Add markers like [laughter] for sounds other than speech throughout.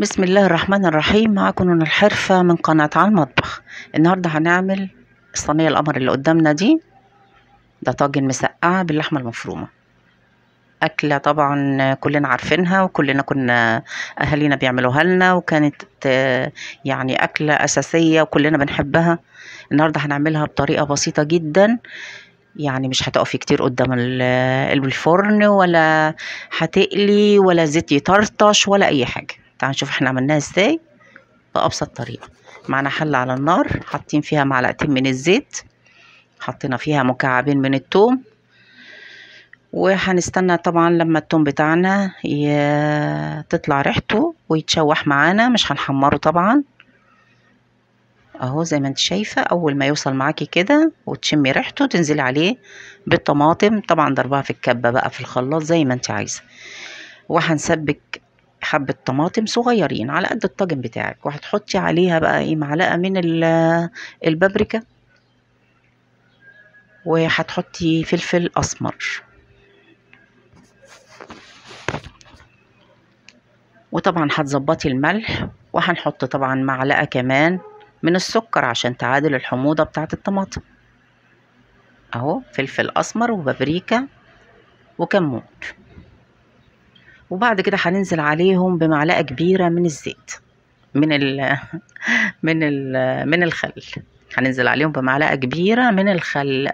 بسم الله الرحمن الرحيم معاكم نون الحرفة من قناة على المطبخ النهاردة هنعمل الصينية القمر اللي قدامنا دي ده طاجن مسقعة باللحمة المفرومة أكلة طبعا كلنا عارفينها وكلنا كنا أهالينا بيعملوها لنا وكانت يعني أكلة أساسية وكلنا بنحبها النهاردة هنعملها بطريقة بسيطة جدا يعني مش هتقفي كتير قدام الفرن ولا هتقلي ولا زيت يطرطش ولا أي حاجة تعال نشوف احنا عملناها ازاي بأبسط طريقة معنا حلة على النار حاطين فيها معلقتين من الزيت حطينا فيها مكعبين من التوم وهنستنى طبعا لما التوم بتاعنا تطلع ريحته ويتشوح معانا مش هنحمره طبعا اهو زي ما انت شايفة اول ما يوصل معاكي كده وتشمي ريحته تنزلي عليه بالطماطم طبعا ضربها في الكبة بقى في الخلاط زي ما انت عايزة وهنسبك حبة طماطم صغيرين على قد الطاجن بتاعك وهتحطي عليها بقى ايه معلقة من البابريكا وهتحطي فلفل أسمر وطبعا هتظبطي الملح وهنحط طبعا معلقة كمان من السكر عشان تعادل الحموضة بتاعة الطماطم اهو فلفل أسمر وبابريكا وكمون وبعد كده هننزل عليهم بمعلقه كبيره من الزيت من الـ [laughs] من الـ من الخل هننزل عليهم بمعلقه كبيره من الخل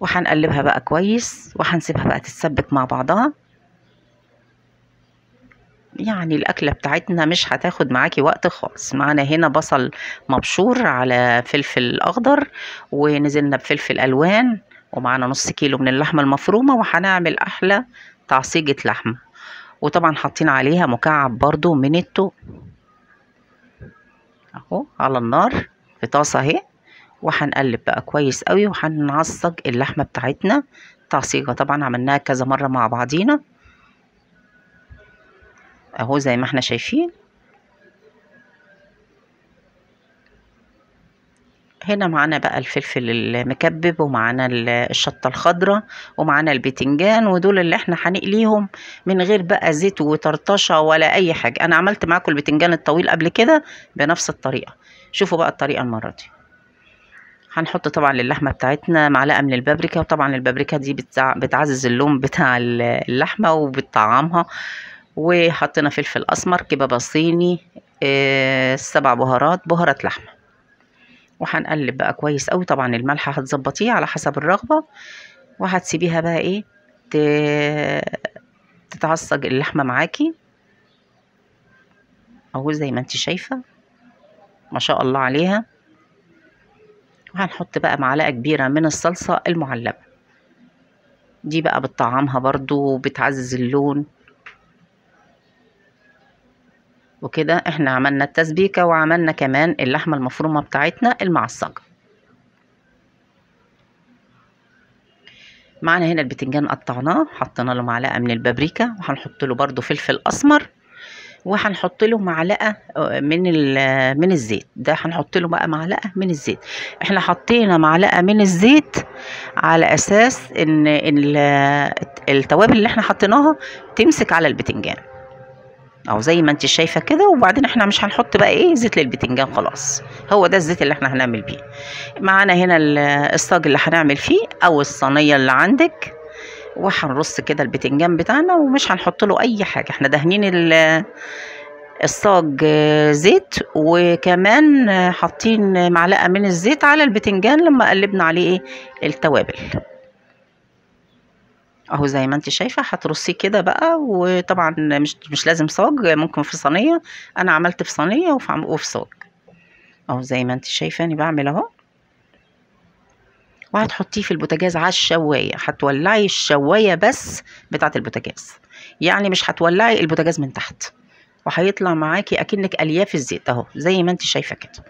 وهنقلبها بقى كويس وهنسيبها بقى تتسبك مع بعضها يعني الأكلة بتاعتنا مش هتاخد معاكي وقت خالص معانا هنا بصل مبشور على فلفل أخضر ونزلنا بفلفل ألوان ومعانا نص كيلو من اللحمة المفرومة وهنعمل أحلى تعصيجة لحمة وطبعا حاطين عليها مكعب برضو من التوم اهو على النار في طاسة اهي وهنقلب بقى كويس قوي وهنعصج اللحمة بتاعتنا تعصيجة طبعا عملناها كذا مرة مع بعضينا اهو زي ما احنا شايفين هنا معانا بقى الفلفل المكبب ومعانا الشطة الخضراء ومعانا البتنجان ودول اللي احنا هنقليهم من غير بقى زيت وطرطشة ولا اي حاجة انا عملت معاكم البتنجان الطويل قبل كده بنفس الطريقة شوفوا بقى الطريقة المرة دي هنحط طبعا للحمة بتاعتنا معلقة من البابريكا وطبعا البابريكا دي بتعزز اللون بتاع اللحمة وبتطعمها وحطينا فلفل اسمر كبابة صيني السبع آه، بهارات بهارات لحمه وهنقلب بقى كويس قوي طبعا الملح هتظبطيه على حسب الرغبه وهتسيبيها بقى ايه تتعصج اللحمه معاكي اهو زي ما انت شايفه ما شاء الله عليها وهنحط بقى معلقه كبيره من الصلصه المعلبه دي بقى بتطعمها برضو وبتعزز اللون وكده احنا عملنا التسبيكة وعملنا كمان اللحمة المفرومة بتاعتنا المعصجة معنا هنا البتنجان قطعناه حطينا له معلقة من البابريكا وهنحط له برضو فلفل أسمر وهنحط له معلقه آه، من من الزيت ده هنحط له بقى معلقه من الزيت احنا حطينا معلقه من الزيت على اساس ان التوابل اللي احنا حطيناها تمسك على البتنجان اهو زي ما انت شايفه كده وبعدين احنا مش هنحط بقى ايه زيت للبتنجان خلاص هو ده الزيت اللي احنا هنعمل بيه معانا هنا الصاج اللي هنعمل فيه او الصينيه اللي عندك وهنرص كده البتنجان بتاعنا ومش هنحط له اي حاجه احنا دهنين الصاج زيت وكمان حاطين معلقه من الزيت على البتنجان لما قلبنا عليه ايه التوابل اهو زي ما انت شايفه هترصيه كده بقى وطبعا مش مش لازم صاج ممكن في صينيه انا عملت في صينيه وفي صاج اهو زي ما انت شايفاني بعمل اهو وهتحطيه في البوتاجاز على الشوايه هتولعي الشوايه بس بتاعه البوتاجاز يعني مش هتولعي البوتاجاز من تحت وهيطلع معاكي اكنك الياف الزيت اهو زي ما انت شايفه كده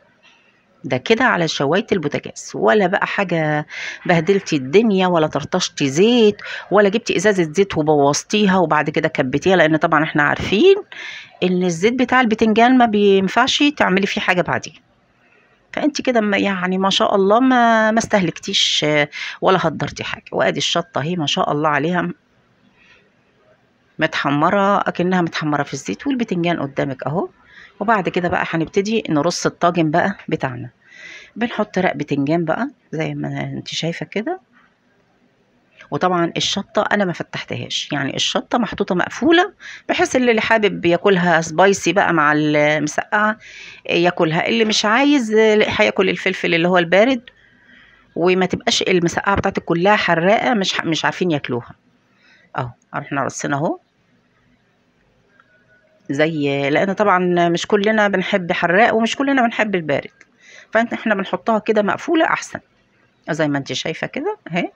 ده كده على شوايه البوتاجاز ولا بقى حاجه بهدلتي الدنيا ولا طرطشتي زيت ولا جبتي ازازه زيت وبوظتيها وبعد كده كبتيها لان طبعا احنا عارفين ان الزيت بتاع البتنجان ما بينفعش تعملي فيه حاجه بعديه فانت كده يعني ما شاء الله ما ما استهلكتيش ولا هدرتي حاجه وادي الشطه اهي ما شاء الله عليها متحمره اكنها متحمره في الزيت والبتنجان قدامك اهو وبعد كده بقى هنبتدي نرص الطاجن بقى بتاعنا بنحط رق بتنجان بقى زي ما انت شايفه كده وطبعا الشطه انا ما فتحتهاش يعني الشطه محطوطه مقفوله بحيث اللي حابب ياكلها سبايسي بقى مع المسقعه ياكلها اللي مش عايز هياكل الفلفل اللي هو البارد وما تبقاش المسقعه بتاعتك كلها حراقه مش مش عارفين ياكلوها اهو احنا رصينا اهو زي لان طبعا مش كلنا بنحب حراق ومش كلنا بنحب البارد فانت احنا بنحطها كده مقفوله احسن زي ما انت شايفه كده اهي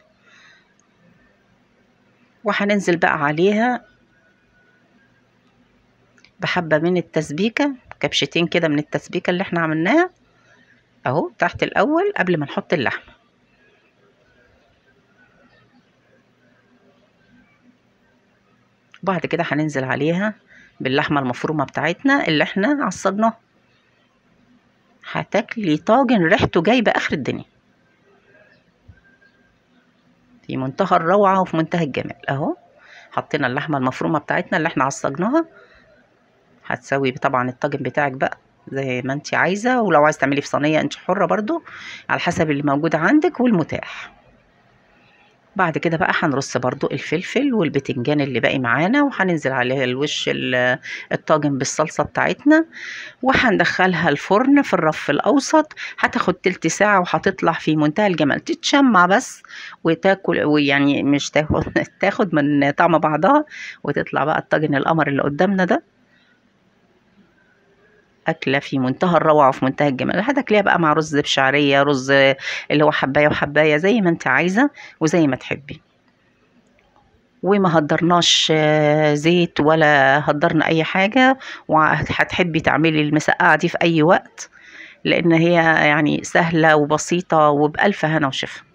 وهننزل بقى عليها بحبه من التسبيكه كبشتين كده من التسبيكه اللي احنا عملناها اهو تحت الاول قبل ما نحط اللحمه وبعد كده هننزل عليها باللحمة المفرومة بتاعتنا اللي احنا عصبناها هتاكلي طاجن ريحته جايبة آخر الدنيا في منتهى الروعة وفي منتهى الجمال اهو حطينا اللحمة المفرومة بتاعتنا اللي احنا عصجناها هتسوي طبعا الطاجن بتاعك بقى زي ما انت عايزة ولو عايز تعملي في صينية انت حرة برضو على حسب اللي موجود عندك والمتاح بعد كده بقى هنرص برضو الفلفل والبتنجان اللي باقي معانا وهننزل عليها الوش الطاجن بالصلصة بتاعتنا وهندخلها الفرن في الرف الأوسط هتاخد تلت ساعة وهتطلع في منتهى الجمال تتشمع بس وتاكل ويعني مش تاخد [laughs] تاخد من طعم بعضها وتطلع بقى الطاجن القمر اللي قدامنا ده اكله في منتهى الروعه وفي منتهى الجمال هتاكليها بقى مع رز بشعريه رز اللي هو حبايه وحبايه زي ما انت عايزه وزي ما تحبي وما هدرناش آه، زيت ولا هدرنا اي حاجه وهتحبي تعملي المسقعه دي في اي وقت لان هي يعني سهله وبسيطه وبالف هنا وشفا